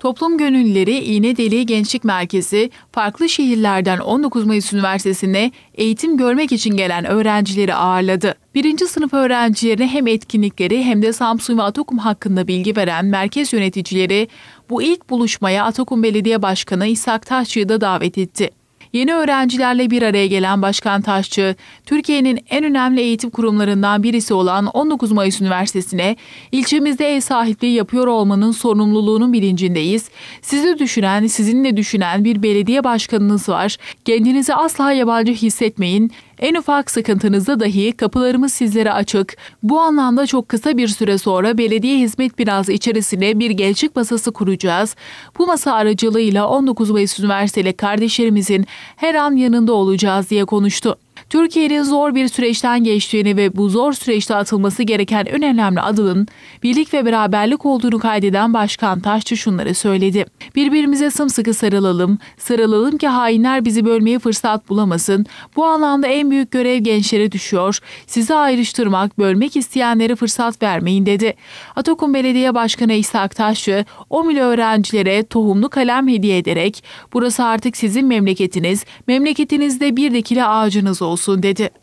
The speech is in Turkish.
Toplum Gönülleri İğne Deliği Gençlik Merkezi, farklı şehirlerden 19 Mayıs Üniversitesi'ne eğitim görmek için gelen öğrencileri ağırladı. Birinci sınıf öğrencilerine hem etkinlikleri hem de Samsun ve Atokum hakkında bilgi veren merkez yöneticileri bu ilk buluşmaya Atokum Belediye Başkanı İshak Taşçı'yı da davet etti. Yeni öğrencilerle bir araya gelen Başkan Taşçı, Türkiye'nin en önemli eğitim kurumlarından birisi olan 19 Mayıs Üniversitesi'ne ilçemizde ev sahipliği yapıyor olmanın sorumluluğunun bilincindeyiz. Sizi düşünen, sizinle düşünen bir belediye başkanınız var. Kendinizi asla yabancı hissetmeyin. En ufak sıkıntınızda dahi kapılarımız sizlere açık. Bu anlamda çok kısa bir süre sonra belediye hizmet biraz içerisine bir gençlik masası kuracağız. Bu masa aracılığıyla 19 Mayıs Üniversiteli kardeşlerimizin her an yanında olacağız diye konuştu. Türkiye'nin zor bir süreçten geçtiğini ve bu zor süreçte atılması gereken en önemli adımın birlik ve beraberlik olduğunu kaydeden Başkan Taşçı şunları söyledi. Birbirimize sımsıkı sarılalım, sarılalım ki hainler bizi bölmeye fırsat bulamasın. Bu alanda en büyük görev gençlere düşüyor. Sizi ayrıştırmak, bölmek isteyenlere fırsat vermeyin dedi. Atakum Belediye Başkanı İshak Taşçı, 10 milyon öğrencilere tohumlu kalem hediye ederek burası artık sizin memleketiniz, memleketinizde bir dikili ağacınız olsun konusu dedi.